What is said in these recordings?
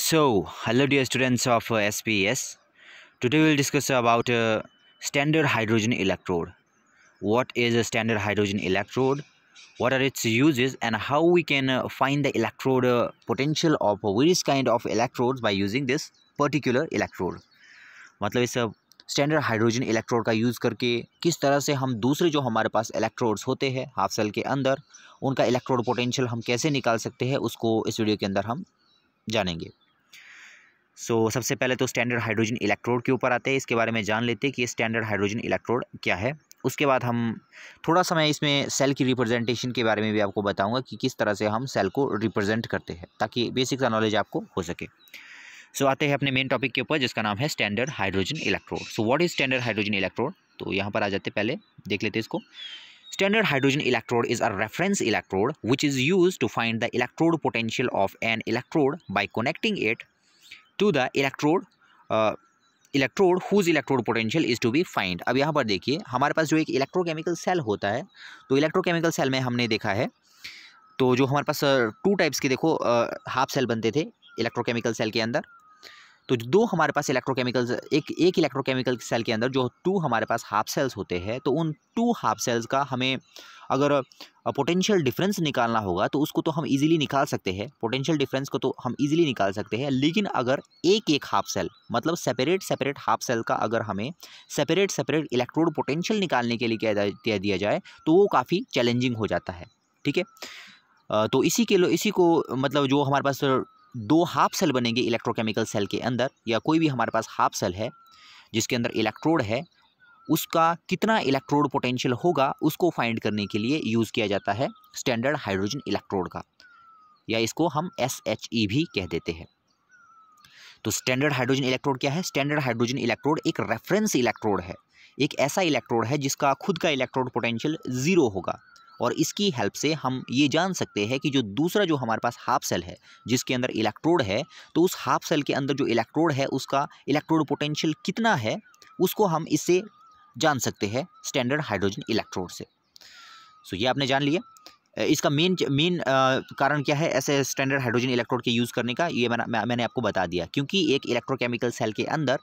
So, hello dear students of uh, SPS. Today we will discuss about a uh, standard hydrogen electrode. What is a standard hydrogen electrode? What are its uses and how we can uh, find the electrode uh, potential of uh, various kind of electrodes by using this particular electrode. matlab is a standard hydrogen electrode का use करके किस तरह से हम दूसरे जो हमारे पास electrodes होते हैं हाफ सेल के अंदर उनका इलेक्ट्रोड पोटेंशियल हम कैसे निकाल सकते हैं उसको इस वीडियो के अंदर हम जानेंगे सो so, सबसे पहले तो स्टैंडर्ड हाइड्रोजन इलेक्ट्रोड के ऊपर आते हैं इसके बारे में जान लेते हैं कि स्टैंडर्ड हाइड्रोजन इलेक्ट्रोड क्या है उसके बाद हम थोड़ा सा मैं इसमें सेल की रिप्रेजेंटेशन के बारे में भी आपको बताऊंगा कि किस तरह से हम सेल को रिप्रेजेंट करते हैं ताकि बेसिक सा नॉलेज आपको हो सके सो so, आते हैं अपने मेन टॉपिक के ऊपर जिसका नाम है standard hydrogen electrode so what is standard hydrogen electrode तो यहाँ पर आ जाते पहले देख लेते इसको standard hydrogen electrode is a reference electrode which is use to find the electrode potential of an electrode by connecting it to the electrode electrode whose electrode potential is to be find अब यहाँ पर देखिए हमारे पास जो एक electrochemical cell होता है तो इलेक्ट्रोकेमिकल सेल में हमने देखा है तो जो हमारे पास टू uh, टाइप्स के देखो हाफ uh, सेल बनते थे इलेक्ट्रोकेमिकल सेल के अंदर तो दो हमारे पास इलेक्ट्रोकेमिकल्स एक एक इलेक्ट्रोकेमिकल सेल के अंदर जो टू हमारे पास हाफ सेल्स होते हैं तो उन टू हाफ सेल्स का हमें अगर पोटेंशियल डिफरेंस निकालना होगा तो उसको तो हम इजीली निकाल सकते हैं पोटेंशियल डिफरेंस को तो हम इजीली निकाल सकते हैं लेकिन अगर एक एक हाफ सेल मतलब सेपरेट सेपरेट हाफ सेल का अगर हमें सेपरेट सेपरेट इलेक्ट्रोड पोटेंशियल निकालने के लिए क्या दिया जाए तो वो काफ़ी चैलेंजिंग हो जाता है ठीक है तो इसी के इसी को मतलब जो हमारे पास दो हाफ सेल बनेंगे इलेक्ट्रोकेमिकल सेल के अंदर या कोई भी हमारे पास हाफ सेल है जिसके अंदर इलेक्ट्रोड है उसका कितना इलेक्ट्रोड पोटेंशियल होगा उसको फाइंड करने के लिए यूज़ किया जाता है स्टैंडर्ड हाइड्रोजन इलेक्ट्रोड का या इसको हम एस एच ई भी कह देते हैं तो स्टैंडर्ड हाइड्रोजन इलेक्ट्रोड क्या है स्टैंडर्ड हाइड्रोजन इलेक्ट्रोड एक रेफरेंस इलेक्ट्रोड है एक ऐसा इलेक्ट्रोड है जिसका खुद का इलेक्ट्रोड पोटेंशियल ज़ीरो होगा और इसकी हेल्प से हम ये जान सकते हैं कि जो दूसरा जो हमारे पास हाफ सेल है जिसके अंदर इलेक्ट्रोड है तो उस हाफ सेल के अंदर जो इलेक्ट्रोड है उसका इलेक्ट्रोड पोटेंशियल कितना है उसको हम इससे जान सकते हैं स्टैंडर्ड हाइड्रोजन इलेक्ट्रोड से सो ये आपने जान लिया इसका मेन मेन कारण क्या है ऐसे स्टैंडर्ड हाइड्रोजन इलेक्ट्रोड के यूज़ करने का ये मैंने मैंने आपको बता दिया क्योंकि एक इलेक्ट्रोकेमिकल सेल के अंदर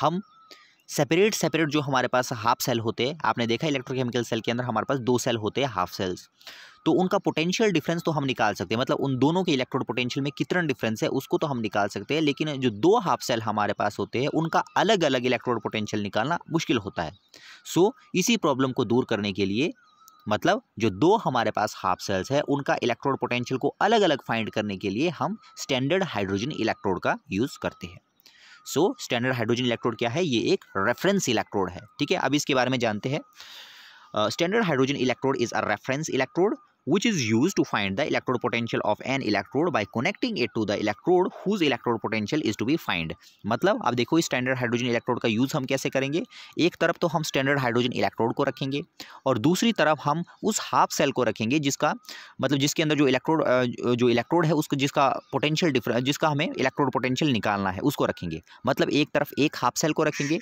हम सेपरेट सेपरेट जो हमारे पास हाफ सेल होते हैं आपने देखा इलेक्ट्रोकेमिकल सेल के अंदर हमारे पास दो सेल होते हैं हाफ सेल्स तो उनका पोटेंशियल डिफरेंस तो हम निकाल सकते हैं मतलब उन दोनों के इलेक्ट्रोड पोटेंशियल में कितना डिफरेंस है उसको तो हम निकाल सकते हैं लेकिन जो दो हाफ सेल हमारे पास होते हैं उनका अलग अलग इलेक्ट्रोड पोटेंशियल निकालना मुश्किल होता है सो so, इसी प्रॉब्लम को दूर करने के लिए मतलब जो दो हमारे पास हाफ सेल्स है उनका इलेक्ट्रोड पोटेंशियल को अलग अलग फाइंड करने के लिए हम स्टैंडर्ड हाइड्रोजन इलेक्ट्रोड का यूज़ करते हैं सो स्टैंडर्ड हाइड्रोजन इलेक्ट्रोड क्या है ये एक रेफरेंस इलेक्ट्रोड है ठीक है अब इसके बारे में जानते हैं standard hydrogen electrode is a reference electrode which is used to find the electrode potential of an electrode by connecting it to the electrode whose electrode potential is to be find मतलब अब देखो standard hydrogen electrode का use हम कैसे करेंगे एक तरफ तो हम स्टैंडर्ड हाइड्रोजन इलेक्ट्रोड को रखेंगे और दूसरी तरफ हम उस हाफ सेल को रखेंगे जिसका मतलब जिसके अंदर जो इलेक्ट्रोड जो इलेक्ट्रोड है उसको जिसका पोटेंशियल डिफरेंस जिसका हमें इलेक्ट्रोड पोटेंशियल निकालना है उसको रखेंगे मतलब एक तरफ एक हाफ सेल को रखेंगे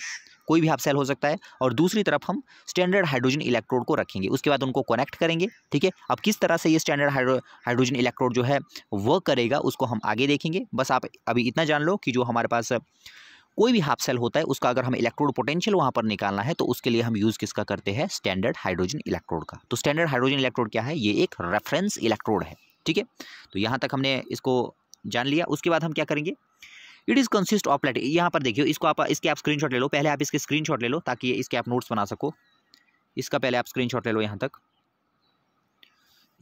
कोई भी हाफ सेल हो सकता है और दूसरी तरफ हम स्टैंडर्ड हाइड्रोजन इलेक्ट्रोड को रखेंगे उसके बाद उनको कनेक्ट करेंगे ठीक है अब किस तरह से ये स्टैंडर्ड हाइड्रोजन इलेक्ट्रोड जो है वर्क करेगा उसको हम आगे देखेंगे बस आप अभी इतना जान लो कि जो हमारे पास कोई भी हाफ सेल होता है उसका अगर हम इलेक्ट्रोड पोटेंशियल वहाँ पर निकालना है तो उसके लिए हम यूज़ किसका करते हैं स्टैंडर्ड हाइड्रोजन इलेक्ट्रोड का तो स्टैंडर्ड हाइड्रोजन इलेक्ट्रोड क्या है ये एक रेफरेंस इलेक्ट्रोड है ठीक है तो यहाँ तक हमने इसको जान लिया उसके बाद हम क्या करेंगे it is consist of let यहाँ पर देखिए इसको आप इसके आप स्क्रीन ले लो पहले आप इसके स्क्रीन ले लो ताकि इसके आप नोट्स बना सको इसका पहले आप स्क्रीन ले लो यहाँ तक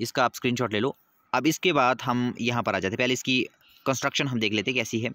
इसका आप स्क्रीन ले लो अब इसके बाद हम यहाँ पर आ जाते पहले इसकी कंस्ट्रक्शन हम देख लेते कैसी है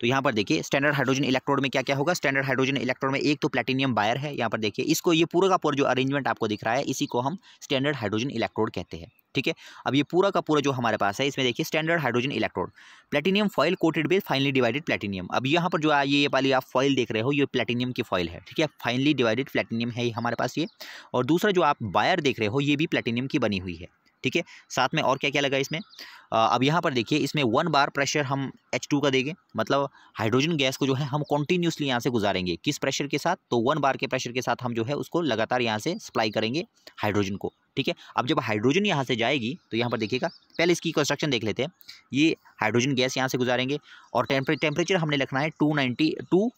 तो यहाँ पर देखिए स्टैंडर्ड हाइड्रोजन इलेक्ट्रोड में क्या क्या होगा स्टैंडर्ड हाइड्रोजन इलेक्ट्रोड में एक तो प्लेटिनियम बायर है यहाँ पर देखिए इसको ये पूरा का पूरा जो अरेंजमेंट आपको दिख रहा है इसी को हम स्टैंडर्ड हाइड्रोजन इलेक्ट्रोड कहते हैं ठीक है अब ये पूरा का पूरा जो हमारे पास है इसमें देखिए standard hydrogen electrode platinum foil coated base finely divided platinum अब यहाँ पर जो ये ये वाली आप फॉइल देख रहे हो ये प्लेटिनियम की फॉइल है ठीक है फाइनली डिवाइडेड प्लेटिनियम है हमारे पास ये और दूसरा जो आप वायर देख रहे हो ये भी प्लेटिनियम की बनी हुई है ठीक है साथ में और क्या क्या लगा इसमें आ, अब यहाँ पर देखिए इसमें वन बार प्रेशर हम एच टू का देंगे मतलब हाइड्रोजन गैस को जो है हम कॉन्टीन्यूसली यहाँ से गुजारेंगे किस प्रेशर के साथ तो वन बार के प्रेशर के साथ हम जो है उसको लगातार यहाँ से सप्लाई करेंगे हाइड्रोजन को ठीक है अब जब हाइड्रोजन यहाँ से जाएगी तो यहाँ पर देखिएगा पहले इसकी कंस्ट्रक्शन देख लेते हैं ये हाइड्रोजन गैस यहाँ से गुजारेंगे और टेम्परेचर हमने रखना है two ninety two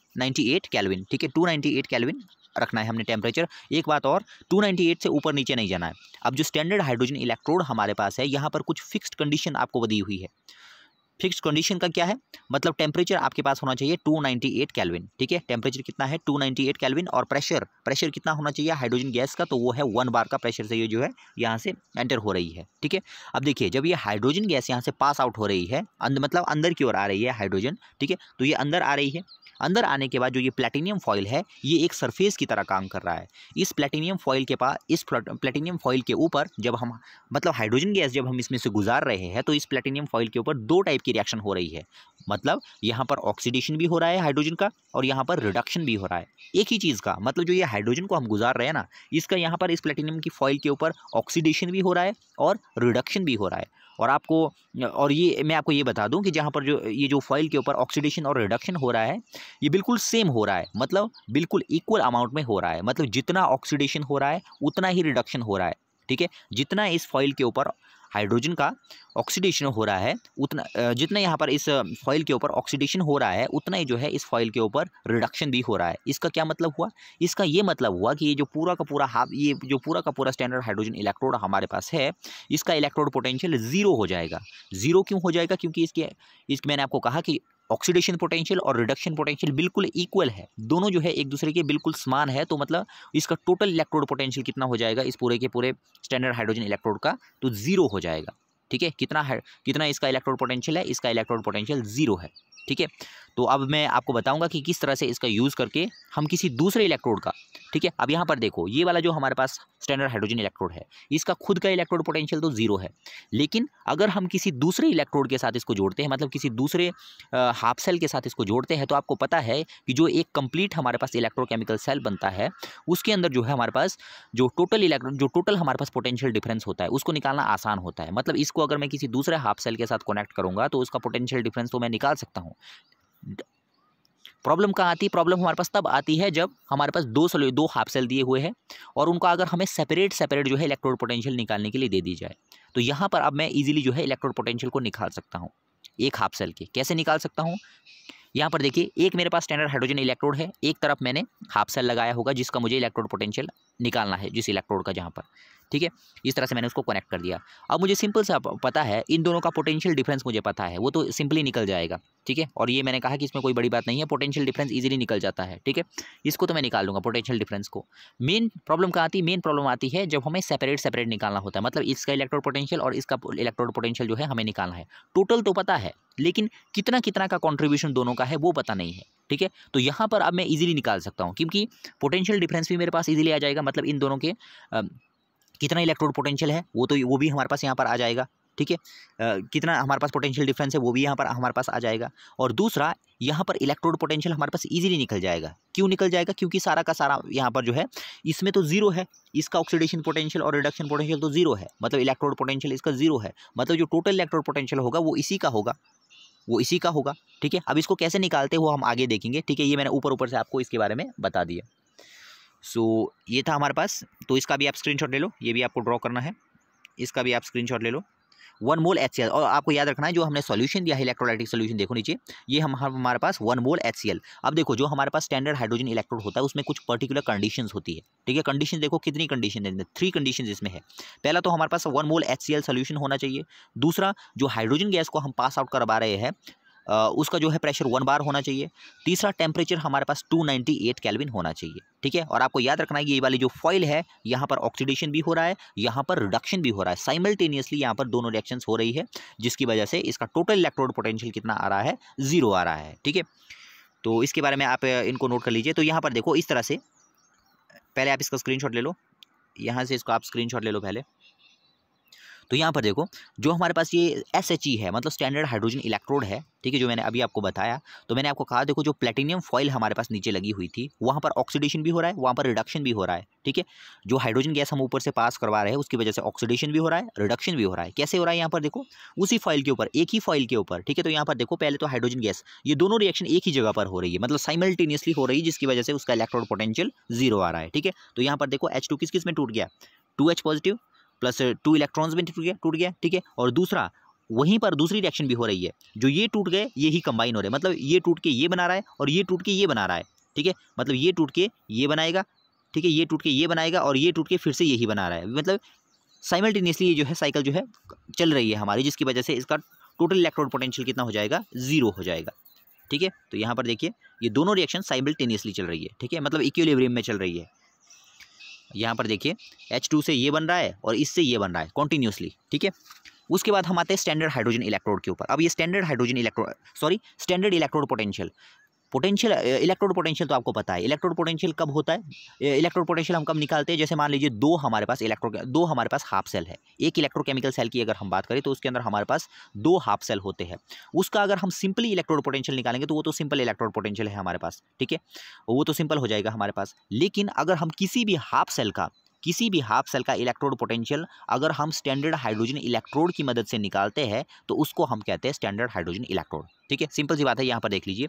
eight kelvin ठीक है टू नाइन्टी एट रखना है हमने टेम्परेचर एक बात और 298 से ऊपर नीचे नहीं जाना है अब जो स्टैंडर्ड हाइड्रोजन इलेक्ट्रोड हमारे पास है यहाँ पर कुछ फिक्स्ड कंडीशन आपको बदी हुई है फिक्स कंडीशन का क्या है मतलब टेम्परेचर आपके पास होना चाहिए 298 केल्विन ठीक है टेम्परेचर कितना है 298 केल्विन और प्रेशर प्रेशर कितना होना चाहिए हाइड्रोजन गैस का तो वो है वन बार का प्रेशर से ये जो है यहाँ से एंटर हो रही है ठीक है अब देखिए जब ये हाइड्रोजन गैस यहाँ से पास आउट हो रही है अंद, मतलब अंदर की ओर आ रही है हाइड्रोजन ठीक है तो ये अंदर आ रही है अंदर आने के बाद जो ये प्लेटिनियम फॉइल है ये एक सरफेस की तरह काम कर रहा है इस प्लेटिनियम फॉइल के पास इस प्लेटिनियम फॉइल के ऊपर जब हम मतलब हाइड्रोजन गैस जब हम इसमें से गुजार रहे हैं तो इस प्लेटिनियम फॉइल के ऊपर दो टाइप की रिएक्शन हो रही है मतलब यहाँ पर ऑक्सीडेशन भी हो रहा है हाइड्रोजन का और यहाँ पर रिडक्शन भी हो रहा है एक ही चीज़ का मतलब जो ये हाइड्रोजन को हम गुजार रहे हैं ना इसका यहाँ पर इस प्लेटिनियम की फॉइल के ऊपर ऑक्सीडेशन भी हो रहा है और रिडक्शन भी हो रहा है और आपको और ये मैं आपको ये बता दूं कि जहाँ पर जो ये जो फॉइल के ऊपर ऑक्सीडेशन और रिडक्शन हो रहा है ये बिल्कुल सेम हो रहा है मतलब बिल्कुल इक्वल अमाउंट में हो रहा है मतलब जितना ऑक्सीडेशन हो रहा है उतना ही रिडक्शन हो रहा है ठीक है जितना इस फॉइल के ऊपर हाइड्रोजन का ऑक्सीडेशन हो रहा है उतना जितना यहाँ पर इस फॉइल के ऊपर ऑक्सीडेशन हो रहा है उतना ही जो है इस फॉइल के ऊपर रिडक्शन भी हो रहा है इसका क्या मतलब हुआ इसका ये मतलब हुआ कि ये जो पूरा का पूरा हाफ ये जो पूरा का पूरा स्टैंडर्ड हाइड्रोजन इलेक्ट्रोड हमारे पास है इसका इलेक्ट्रोड पोटेंशियल ज़ीरो हो जाएगा ज़ीरो क्यों हो जाएगा क्योंकि इसके इसके मैंने आपको कहा कि ऑक्सीडेशन पोटेंशियल और रिडक्शन पोटेंशियल बिल्कुल इक्वल है दोनों जो है एक दूसरे के बिल्कुल समान है तो मतलब इसका टोटल इलेक्ट्रोड पोटेंशियल कितना हो जाएगा इस पूरे के पूरे स्टैंडर्ड हाइड्रोजन इलेक्ट्रोड का तो जीरो हो जाएगा ठीक है कितना है कितना इसका इलेक्ट्रोड पोटेंशियल है इसका इलेक्ट्रोड पोटेंशियल जीरो है ठीक है तो अब मैं आपको बताऊंगा कि किस तरह से इसका यूज़ करके हम किसी दूसरे इलेक्ट्रोड का ठीक है अब यहाँ पर देखो ये वाला जो हमारे पास स्टैंडर्ड हाइड्रोजन इलेक्ट्रोड है इसका खुद का इलेक्ट्रोड पोटेंशियल तो जीरो है लेकिन अगर हम किसी दूसरे इलेक्ट्रोड के साथ इसको जोड़ते हैं मतलब किसी दूसरे हाफ सेल के साथ इसको जोड़ते हैं तो आपको पता है कि जो एक कंप्लीट हमारे पास इलेक्ट्रोकेमिकल सेल बनता है उसके अंदर जो है हमारे पास जो टोटल इलेक्ट्रो जो टोटल हमारे पास पोटेंशियल डिफरेंस होता है उसको निकालना आसान होता है मतलब इसको इसको अगर मैं किसी दूसरे हाफ सेल के साथ कनेक्ट करूँगा तो उसका पोटेंशियल डिफरेंस तो मैं निकाल सकता हूँ प्रॉब्लम कहाँ आती है प्रॉब्लम हमारे पास तब आती है जब हमारे पास दो सोल्यू दो हाफ सेल दिए हुए हैं और उनका अगर हमें सेपरेट सेपरेट जो है इलेक्ट्रोड पोटेंशियल निकालने के लिए दे दी जाए तो यहाँ पर अब मैं इजीली जो है इलेक्ट्रोड पोटेंशियल को निकाल सकता हूँ एक हाफ सेल के कैसे निकाल सकता हूँ यहाँ पर देखिए एक मेरे पास स्टैंडर्ड हाइड्रोजन इलेक्ट्रोड है एक तरफ मैंने हाफ सेल लगाया होगा जिसका मुझे इलेक्ट्रोड पोटेंशियल निकालना है जिस इलेक्ट्रोड का जहाँ पर ठीक है इस तरह से मैंने उसको कनेक्ट कर दिया अब मुझे सिंपल सा पता है इन दोनों का पोटेंशियल डिफरेंस मुझे पता है वो तो सिंपली निकल जाएगा ठीक है और ये मैंने कहा कि इसमें कोई बड़ी बात नहीं है पोटेंशियल डिफरेंस इजीली निकल जाता है ठीक है इसको तो मैं निकाल लूँगा पोटेंशियल डिफरेंस को मेन प्रॉब्लम कहाँ आती है मेन प्रॉब्लम आती है जब हमें सेपरेट सेपरेट निकालना होता है मतलब इसका इलेक्ट्रोड पोटेंशियल और इसका इलेक्ट्रोड पोटेंशियल जो है हमें निकालना है टोटल तो पता है लेकिन कितना कितना का कॉन्ट्रीब्यूशन दोनों का है वो पता नहीं है ठीक है तो यहाँ पर अब मैं इजीली निकाल सकता हूँ क्योंकि पोटेंशियल डिफरेंस भी मेरे पास इजीली आ जाएगा मतलब इन दोनों के कितना इलेक्ट्रोड पोटेंशियल है वो तो वो भी हमारे पास यहाँ पर आ जाएगा ठीक है कितना हमारे पास पोटेंशियल डिफरेंस है वो भी यहाँ पर हमारे पास आ जाएगा और दूसरा यहाँ पर इलेक्ट्रोड पोटेंशियल हमारे पास इजीली निकल जाएगा क्यों निकल जाएगा क्योंकि सारा का सारा यहाँ पर जो है इसमें तो जीरो है इसका ऑक्सीडेशन पोटेंशियल और रिडक्शन पोटेंशियल तो जीरो है मतलब इलेक्ट्रोड पोटेंशियल इसका जीरो है मतलब जो टोटल इलेक्ट्रोड पोटेंशियल होगा वो इसी का होगा वो इसी का होगा ठीक है अब इसको कैसे निकालते हो हम आगे देखेंगे ठीक है ये मैंने ऊपर ऊपर से आपको इसके बारे में बता दिया सो so, ये था हमारे पास तो इसका भी आप स्क्रीनशॉट ले लो ये भी आपको ड्रॉ करना है इसका भी आप स्क्रीनशॉट ले लो वन मोल एच और आपको याद रखना है जो हमने सॉल्यूशन दिया है इलेक्ट्रोलाइटिक सॉल्यूशन देखो नीचे ये हम हमारे पास वन मोल एच अब देखो जो हमारे पास स्टैंडर्ड हाइड्रोजन इलेक्ट्रोड होता है उसमें कुछ पर्टिकुलर कंडीशन होती है ठीक है कंडीशन देखो कितनी कंडीशन है थ्री कंडीशन इसमें है पहला तो हमारे पास वन मोल एच सोल्यूशन होना चाहिए दूसरा जो हाइड्रोजन गैस को हम पास आउट करवा रहे हैं उसका जो है प्रेशर वन बार होना चाहिए तीसरा टेम्परेचर हमारे पास 298 कैलविन होना चाहिए ठीक है और आपको याद रखना है कि ये वाली जो फॉइल है यहाँ पर ऑक्सीडेशन भी हो रहा है यहाँ पर रिडक्शन भी हो रहा है साइमल्टेनियसली यहाँ पर दोनों रिएक्शंस हो रही है जिसकी वजह से इसका टोटल इलेक्ट्रोड पोटेंशियल कितना आ रहा है ज़ीरो आ रहा है ठीक है तो इसके बारे में आप इनको नोट कर लीजिए तो यहाँ पर देखो इस तरह से पहले आप इसका स्क्रीनशॉट ले लो यहाँ से इसको आप स्क्रीनशॉट ले लो पहले तो यहाँ पर देखो जो हमारे पास ये एस एच ई है मतलब स्टैंडर्ड हाइड्रोजन इलेक्ट्रोड है ठीक है जो मैंने अभी आपको बताया तो मैंने आपको कहा देखो जो प्लेटिनियम फॉइल हमारे पास नीचे लगी हुई थी वहाँ पर ऑक्सीडेशन भी हो रहा है वहाँ पर रिडक्शन भी हो रहा है ठीक है जो हाइड्रोजन गैस हम ऊपर से पास करवा रहे हैं उसकी वजह से ऑक्सीडेशन भी हो रहा है रिडक्शन भी हो रहा है कैसे हो रहा है यहाँ पर देखो उसी फॉइल के ऊपर एक ही फॉइल के ऊपर ठीक है तो यहाँ पर देखो पहले तो हाइड्रोजन गैस ये दोनों रिएक्शन एक ही जगह पर हो रही है मतलब साइमल्टेनियसली हो रही है जिसकी वजह से उसका इलेक्ट्रोड पोटेंशियल जीरो आ रहा है ठीक है तो यहाँ पर देखो एच किस किस में टूट गया two H positive plus two electrons भी टूट गया टूट गया ठीक है और दूसरा वहीं पर दूसरी रिएक्शन भी हो रही है जो ये टूट गए ये ही कंबाइन हो रहे मतलब ये टूट के ये बना रहा है और ये टूट के ये बना रहा है ठीक है मतलब ये टूट के ये बनाएगा ठीक है ये टूट के ये बनाएगा और ये टूट के फिर से यही बना रहा है मतलब साइमल्टेनियसली ये जो है साइकिल जो है चल रही है हमारी जिसकी वजह से इसका टोटल इलेक्ट्रॉन पोटेंशियल कितना हो जाएगा जीरो हो जाएगा ठीक है तो यहाँ पर देखिए ये दोनों रिएक्शन साइमल्टेनियसली चल रही है ठीक है मतलब इक्वलिब्रियम में चल रही है यहाँ पर देखिए एच टू से ये बन रहा है और इससे ये बन रहा है कॉन्टीन्यूसली ठीक है उसके बाद हम आते हैं स्टैंडर्ड हाइड्रोजन इलेक्ट्रोड के ऊपर अब ये standard hydrogen electrode sorry standard electrode potential potential electrode potential तो आपको पता है इलेक्ट्रोड पोटेंशियल कब होता है इलेक्ट्रोड uh, पोटेंशियल हम कब निकालते हैं जैसे मान लीजिए दो हमारे पास इलेक्ट्रो दो हमारे पास हाफ सेल है एक इलेक्ट्रोकेमिकल सेल की अगर हम बात करें तो उसके अंदर हमारे पास दो हाफ सेल होते हैं उसका अगर हम सिंपली इलेक्ट्रोड पोटेंशियल निकालेंगे तो वो तो सिंपल इलेक्ट्रोड पोटेंशियल है हमारे पास ठीक है वो तो सिंपल हो जाएगा हमारे पास लेकिन अगर हम किसी भी हाफ सेल का किसी भी हाफ सेल का इलेक्ट्रोड पोटेंशियल अगर हम स्टैंडर्ड हाइड्रोजन इलेक्ट्रोड की मदद से निकालते हैं तो उसको हम कहते हैं स्टैंडर्ड हाइड्रोजन इलेक्ट्रोड ठीक है सिंपल सी बात है यहाँ पर देख लीजिए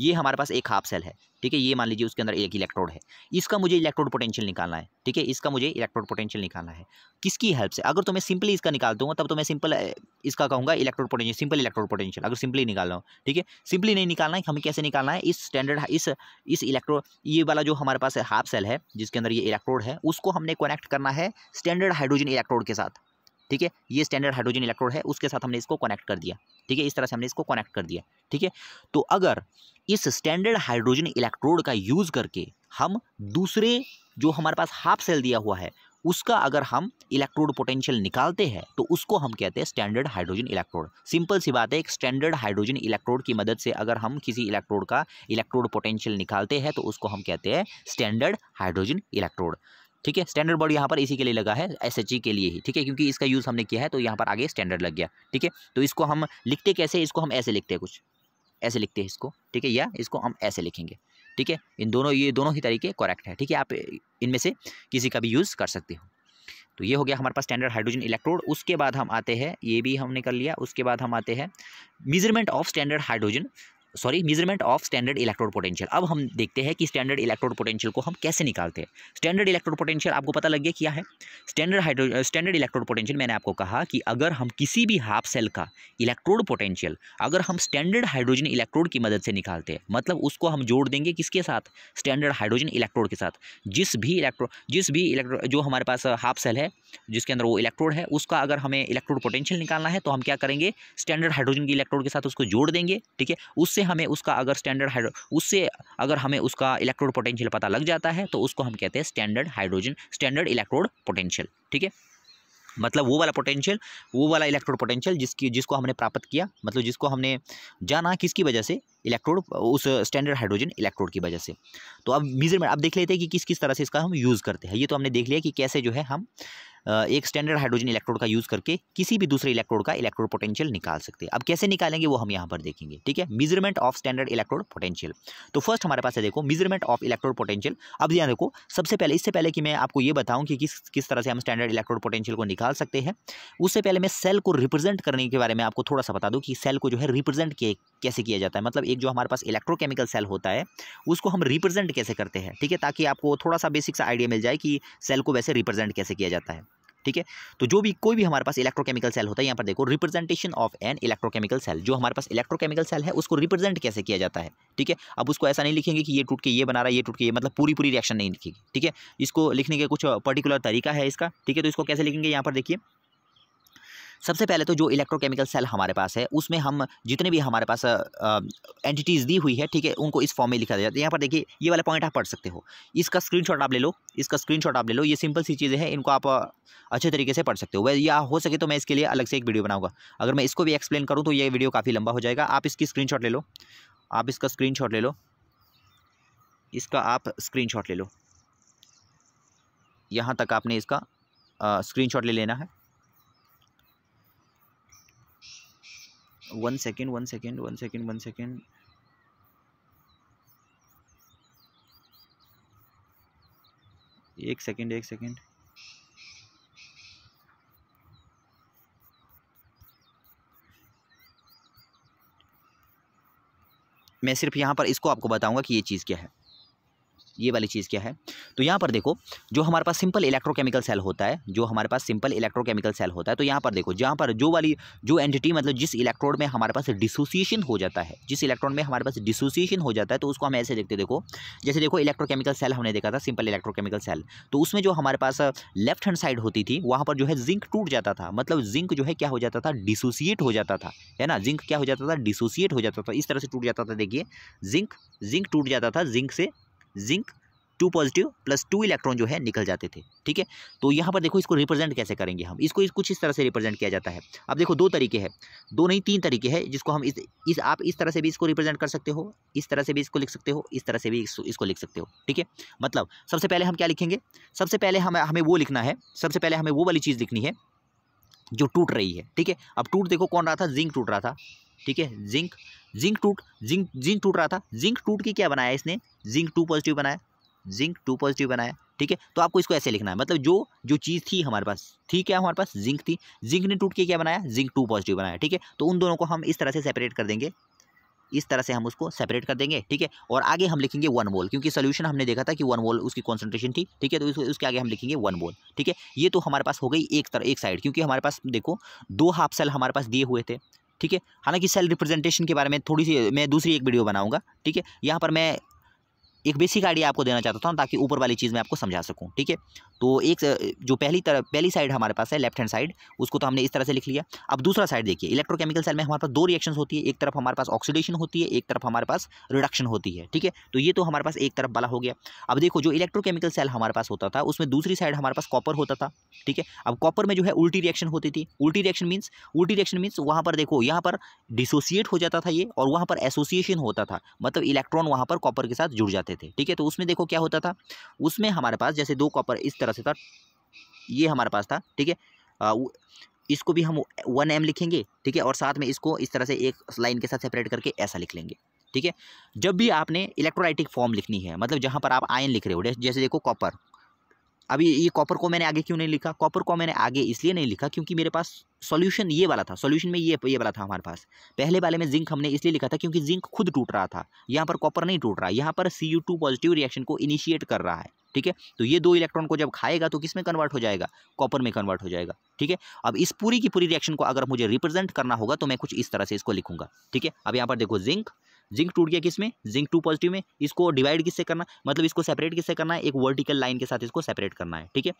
ये हमारे पास एक हाफ सेल है ठीक है ये मान लीजिए उसके अंदर एक इलेक्ट्रोड है इसका मुझे इलेक्ट्रोड पोटेंशियल निकालना है ठीक है इसका मुझे इलेक्ट्रोड पोटेंशियल निकालना है किसकी हेल्प से अगर तो मैं सिंपली इसका निकाल दूंगा तब तो मैं सिंपल इसका कहूँगा electrode potential simple electrode potential अगर सिंपली निकाल रहा हूँ ठीक है सिंपली नहीं निकालना है हमें कैसे निकालना है इस स्टैंडर्ड इस इस इलेक्ट्रोड ये वाला जो हमारे पास हाफ सेल है जिसके अंदर ये इलेक्ट्रोड है उसको हमने कनेक्ट करना है स्टैंडर्ड हाइड्रोजन इलेक्ट्रोड के साथ ठीक है ये स्टैंडर्ड हाइड्रोजन इलेक्ट्रोड है उसके साथ हमने इसको कनेक्ट कर दिया ठीक है इस तरह से हमने इसको कनेक्ट कर दिया ठीक है तो अगर इस स्टैंडर्ड हाइड्रोजन इलेक्ट्रोड का यूज़ करके हम दूसरे जो हमारे पास हाफ सेल दिया हुआ है उसका अगर हम इलेक्ट्रोड पोटेंशियल निकालते हैं तो उसको हम कहते हैं स्टैंडर्ड हाइड्रोजन इलेक्ट्रोड सिंपल सी बात है एक स्टैंडर्ड हाइड्रोजन इलेक्ट्रोड की मदद से अगर हम किसी इलेक्ट्रोड का इलेक्ट्रोड पोटेंशियल निकालते हैं तो उसको हम कहते हैं स्टैंडर्ड हाइड्रोजन इलेक्ट्रोड ठीक है स्टैंडर्ड बॉडी यहाँ पर इसी के लिए लगा है एस के लिए ही ठीक है क्योंकि इसका यूज़ हमने किया है तो यहाँ पर आगे स्टैंडर्ड लग गया ठीक है तो इसको हम लिखते कैसे इसको हम ऐसे लिखते हैं कुछ ऐसे लिखते हैं इसको ठीक है या इसको हम ऐसे लिखेंगे ठीक है इन दोनों ये दोनों ही तरीके करेक्ट है ठीक है आप इनमें से किसी का भी यूज़ कर सकते हो तो ये हो गया हमारे पास स्टैंडर्ड हाइड्रोजन इलेक्ट्रोड उसके बाद हम आते हैं ये भी हमने कर लिया उसके बाद हम आते हैं measurement of standard hydrogen sorry measurement of standard electrode potential अब हम देखते हैं कि स्टैंडर्ड इलेक्ट्रोड पोटेंशियल को हम कैसे निकालते हैं स्टैंडर्ड इलेक्ट्रोड पोटेंशियल आपको पता लग गया क्या है standard hydro standard electrode potential मैंने आपको कहा कि अगर हम किसी भी हाफ सेल का इलेक्ट्रोड पोटेंशियल अगर हम स्टैंडर्ड हाइड्रोजन इलेक्ट्रोड की मदद से निकालते हैं मतलब उसको हम जोड़ देंगे किसके साथ स्टैंडर्ड हाइड्रोजन इलेक्ट्रोड के साथ जिस भी इलेक्ट्रो जिस भी इलेक्ट्रो जो हमारे पास हाफ सेल है जिसके अंदर वो इलेक्ट्रोड है उसका अगर हमें इलेक्ट्रोड पोटेंशियल निकालना है तो हम क्या करेंगे स्टैंडर्ड हाइड्रोजन के इलेक्ट्रोड के साथ उसको जोड़ देंगे ठीक है उससे हमें उसका अगर स्टैंडर्ड हाइड्रो उससे अगर हमें उसका इलेक्ट्रोड पोटेंशियल पता लग जाता है तो उसको हम कहते हैं standard hydrogen standard electrode potential ठीक है मतलब वो वाला पोटेंशियल वो वाला इलेक्ट्रोड पोटेंशियल जिसकी जिसको हमने प्राप्त किया मतलब जिसको हमने जाना किसकी वजह से इलेक्ट्रोड उस स्टैंडर्ड हाइड्रोजन इलेक्ट्रोड की वजह से तो अब मेजरमेंट अब देख लेते हैं कि किस किस तरह से इसका हम यूज़ करते हैं ये तो हमने देख लिया कि कैसे जो है हम एक स्टैंडर्ड हाइड्रोजन इलेक्ट्रोड का यूज़ करके किसी भी दूसरे इलेक्ट्रोड का इलेक्ट्रोड पोटेंशियल निकाल सकते हैं अब कैसे निकालेंगे वो हम यहाँ पर देखेंगे ठीक है measurement of standard electrode potential तो फर्स्ट हमारे पास है देखो मेजरमेंट ऑफ इलेक्ट्रोड पोटेंशियल अब यहाँ देखो सबसे पहले इससे पहले कि मैं आपको ये बताऊँ कि किस किस तरह से हम स्टैंडर्ड इलेक्ट्रोड पोटेंशियल को निकाल सकते हैं उससे पहले मैं सेल को रिप्रेजेंट करने के बारे में आपको थोड़ा सा बता दूँ कि सेल को जो है रिप्रेजेंट कैसे किया जाता है मतलब एक जो हमारे पास इलेक्ट्रोकेमिकल सेल होता है उसको हम रिप्रेजेंट कैसे करते हैं ठीक है ताकि आपको थोड़ा सा बेसिक सा आइडिया मिल जाए कि सेल को वैसे रिप्रेजेंट कैसे किया जाता है ठीक है तो जो भी कोई भी हमारे पास इलेक्ट्रोकेमिकल सेल होता है यहाँ पर देखो representation of an electrochemical cell जो हमारे पास इलेक्ट्रोकेमिकल सेल है उसको रिप्रेजेंट कैसे किया जाता है ठीक है अब उसको ऐसा नहीं लिखेंगे कि ये टूट के ये बना रहा है ये टूट के ये मतलब पूरी पूरी रिएक्शन नहीं लिखेगी ठीक है इसको लिखने के कुछ पर्टिकुलर तरीका है इसका ठीक है तो इसको कैसे लिखेंगे यहाँ पर देखिए सबसे पहले तो जो इलेक्ट्रोकेमिकल सेल हमारे पास है उसमें हम जितने भी हमारे पास एंटिटीज़ दी हुई है ठीक है उनको इस फॉर्म में लिखा जाता है यहाँ पर देखिए ये वाला पॉइंट आप पढ़ सकते हो इसका स्क्रीनशॉट आप ले लो इसका स्क्रीनशॉट आप ले लो ये सिंपल सी चीज़ें हैं इनको आप अच्छे तरीके से पढ़ सकते हो वह या हो सके तो मैं इसके लिए अलग से एक वीडियो बनाऊंगा अगर मैं इसको भी एक्सप्लेन करूँ तो ये वीडियो काफ़ी लंबा हो जाएगा आप इसकी स्क्रीन ले लो आप इसका स्क्रीनशॉट ले लो इसका आप स्क्रीन ले लो यहाँ तक आपने इसका स्क्रीनशॉट ले लेना है one second one second one second one second एक सेकेंड एक सेकेंड मैं सिर्फ यहाँ पर इसको आपको बताऊंगा कि ये चीज़ क्या है ये वाली चीज़ क्या है तो यहाँ पर देखो जो हमारे पास सिंपल इलेक्ट्रोकेमिकल सेल होता है जो हमारे पास सिंपल इलेक्ट्रोकेमिकल सेल होता है तो यहाँ पर देखो जहाँ पर जो वाली जो एंटिटी मतलब जिस इलेक्ट्रोड में हमारे पास डिसोसिएशन हो जाता है जिस इलेक्ट्रॉन में हमारे पास डिसोसिएशन हो जाता है तो उसको हम ऐसे देखते देखो जैसे देखो इलेक्ट्रोकेमिकल सेल हमने देखा था सिंपल इलेक्ट्रोकेमिकल सेल तो उसमें जो हमारे पास लेफ्ट हैंड साइड होती थी वहाँ पर जो है जिंक टूट जाता था मतलब जिंक जो है क्या हो जाता था डिसोसिएट हो जाता था है ना जिंक क्या हो जाता था डिसोसिएट हो जाता था इस तरह से टूट जाता था देखिए जिंक जिंक टूट जाता था जिंक से zinc two positive plus two electron जो है निकल जाते थे ठीक है तो यहाँ पर देखो इसको रिप्रेजेंट कैसे करेंगे हम इसको इस कुछ इस तरह से रिप्रेजेंट किया जाता है अब देखो दो तरीके हैं दो नहीं तीन तरीके हैं जिसको हम इस इस आप इस तरह से भी इसको रिप्रेजेंट कर सकते हो इस तरह से भी इसको लिख सकते हो इस तरह से भी इसको, इसको लिख सकते हो ठीक है मतलब सबसे पहले हम क्या लिखेंगे सबसे पहले हम हमें वो लिखना है सबसे पहले हमें वो वाली चीज़ लिखनी है जो टूट रही है ठीक है अब टूट देखो कौन रहा था जिंक टूट रहा था ठीक है जिंक जिंक टूट जिंक जिंक टूट रहा था जिंक टूट की क्या बनाया इसने जिंक टू पॉजिटिव बनाया जिंक टू पॉजिटिव बनाया ठीक है तो आपको इसको ऐसे लिखना है मतलब जो जो चीज़ थी हमारे पास थी क्या हमारे पास जिंक थी जिंक ने टूट के क्या बनाया जिंक टू पॉजिटिव बनाया ठीक है तो उन दोनों को हम इस तरह से सेपरेट कर देंगे इस तरह से हम उसको सेपरेट कर देंगे ठीक है और आगे हम लिखेंगे वन बोल क्योंकि सोल्यूशन हमने देखा था कि वन बोल उसकी कॉन्सेंट्रेशन थी ठीक है तो उसके, उसके आगे हम लिखेंगे वन बोल ठीक है ये तो हमारे पास हो गई एक तरह एक साइड क्योंकि हमारे पास देखो दो हाफ सेल हमारे पास दिए हुए थे ठीक है हालांकि सेल रिप्रेजेंटेशन के बारे में थोड़ी सी मैं दूसरी एक वीडियो बनाऊंगा ठीक है यहाँ पर मैं एक बेसिक आइडिया आपको देना चाहता था ताकि ऊपर वाली चीज़ मैं आपको समझा सकूँ ठीक है तो एक जो पहली तरफ पहली साइड हमारे पास है लेफ्ट हैंड साइड उसको तो हमने इस तरह से लिख लिया अब दूसरा साइड देखिए इलेक्ट्रोकेमिकल सेल में हमारे पास दो रिएक्शन होती है एक तरफ हमारे पास ऑक्सीडेशन होती है एक तरफ हमारे पास रिडक्शन होती है ठीक है तो ये तो हमारे पास एक तरफ वाला हो गया अब देखो जो इलेक्ट्रोकेमिकल सेल हमारे पास होता था उसमें दूसरी साइड हमारे पास कॉपर होता था ठीक है अब कॉपर में जो है उल्टी रिएक्शन होती थी उल्टी रिएक्शन मीन्स उल्टी रिएक्शन मीन्स वहाँ पर देखो यहाँ पर डिसोसिएट हो जाता था ये और वहाँ पर एसोसिएशन होता था मतलब इलेक्ट्रॉन वहाँ पर कॉपर के साथ जुड़ जाते करते थे ठीक है तो उसमें देखो क्या होता था उसमें हमारे पास जैसे दो कॉपर इस तरह से था ये हमारे पास था ठीक है इसको भी हम वन एम लिखेंगे ठीक है और साथ में इसको इस तरह से एक लाइन के साथ सेपरेट करके ऐसा लिख लेंगे ठीक है जब भी आपने इलेक्ट्रोलाइटिक फॉर्म लिखनी है मतलब जहाँ पर आप आयन लिख रहे हो जैसे देखो कॉपर अभी ये कॉपर को मैंने आगे क्यों नहीं लिखा कॉपर को मैंने आगे इसलिए नहीं लिखा क्योंकि मेरे पास सॉल्यूशन ये वाला था सॉल्यूशन में ये ये वाला था हमारे पास पहले वाले में जिंक हमने इसलिए लिखा था क्योंकि जिंक खुद टूट रहा था यहाँ पर कॉपर नहीं टूट रहा यहाँ पर C U two positive reaction को इनिशिएट कर रहा है ठीक है तो ये दो इलेक्ट्रॉन को जब खाएगा तो किस में कन्वर्ट हो जाएगा कॉपर में कन्वर्ट हो जाएगा ठीक है अब इस पूरी की पूरी रिएक्शन को अगर मुझे रिप्रेजेंट करना होगा तो मैं कुछ इस तरह से इसको लिखूंगा ठीक है अब यहाँ पर देखो जिंक जिंक टूट गया किस में जिंक टू पॉजिटिव में इसको डिवाइड किससे करना मतलब इसको सेपरेट किससे करना है एक वर्टिकल लाइन के साथ इसको सेपरेट करना है ठीक है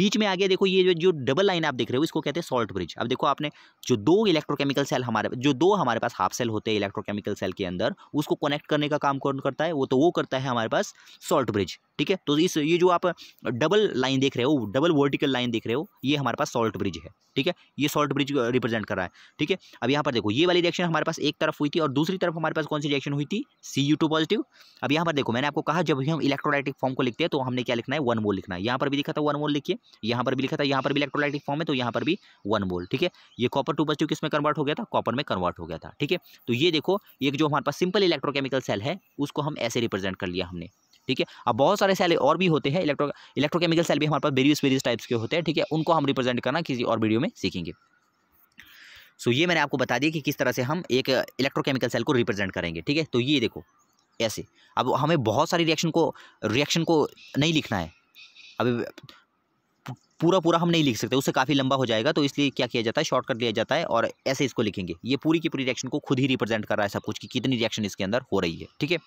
बीच में आ गया देखो ये जो डबल लाइन आप देख रहे हो इसको कहते हैं सॉल्ट ब्रिज अब देखो आपने जो दो इलेक्ट्रोकेमिकल सेल हमारे जो दो हमारे पास हाफ सेल होते हैं इलेक्ट्रोकेमिकल सेल के अंदर उसको कनेक्ट करने का काम कौन करता है वो तो वो करता है हमारे पास सॉल्ट ब्रिज ठीक है तो इस ये जो आप डबल लाइन देख रहे हो डबल वर्टिकल लाइन देख रहे हो ये हमारे पास सॉल्ट ब्रिज है ठीक है ये सॉल्ट ब्रिज रिप्रेजेंट कर रहा है ठीक है अब यहाँ पर देखो ये वाली रिएक्शन हमारे पास एक तरफ हुई थी और दूसरी तरफ हमारे पास कौन सी रिएक्शन हुई थी सी यू टू पॉजिटिव अब यहाँ पर देखो मैंने आपको कहा जब भी हम इलेक्ट्रोलाइटिक फॉर्म को लिखते हैं तो हमने क्या लिखना है वन मोल लिखना है यहाँ पर भी लिखा था वन मोल लिखिए यहाँ पर भी लिखा था यहाँ पर भी इलेक्ट्रोलाइटिक फॉर्म है तो यहाँ पर भी वन मोल ठीक है ये कॉपर टू पॉजिटिव किस में कन्वर्ट हो गया था कॉपर में कन्वर्ट हो गया था ठीक है तो ये देखो एक जो हमारे पास सिंपल इलेक्ट्रोकेमिकल सेल है उसको हम ऐसे रिप्रेजेंट कर लिया हमने ठीक है अब बहुत सारे सेल और भी होते हैं इलेक्ट्रो इलेक्ट्रोकेमिकल सेल भी हमारे पास वेरियस वेरियस टाइप्स के होते हैं ठीक है उनको हम रिप्रेजेंट करना किसी और वीडियो में सीखेंगे सो ये मैंने आपको बता दिया कि किस तरह से हम एक इलेक्ट्रोकेमिकल सेल को रिप्रेजेंट करेंगे ठीक है तो ये देखो ऐसे अब हमें बहुत सारी रिएक्शन को रिएक्शन को नहीं लिखना है अभी पूरा पूरा हम नहीं लिख सकते उससे काफ़ी लंबा हो जाएगा तो इसलिए क्या किया जाता है शॉर्टकट लिया दिया जाता है और ऐसे इसको लिखेंगे ये पूरी की पूरी रिएक्शन को खुद ही रिप्रेजेंट कर रहा है सब कुछ कि कितनी रिएक्शन इसके अंदर हो रही है ठीक है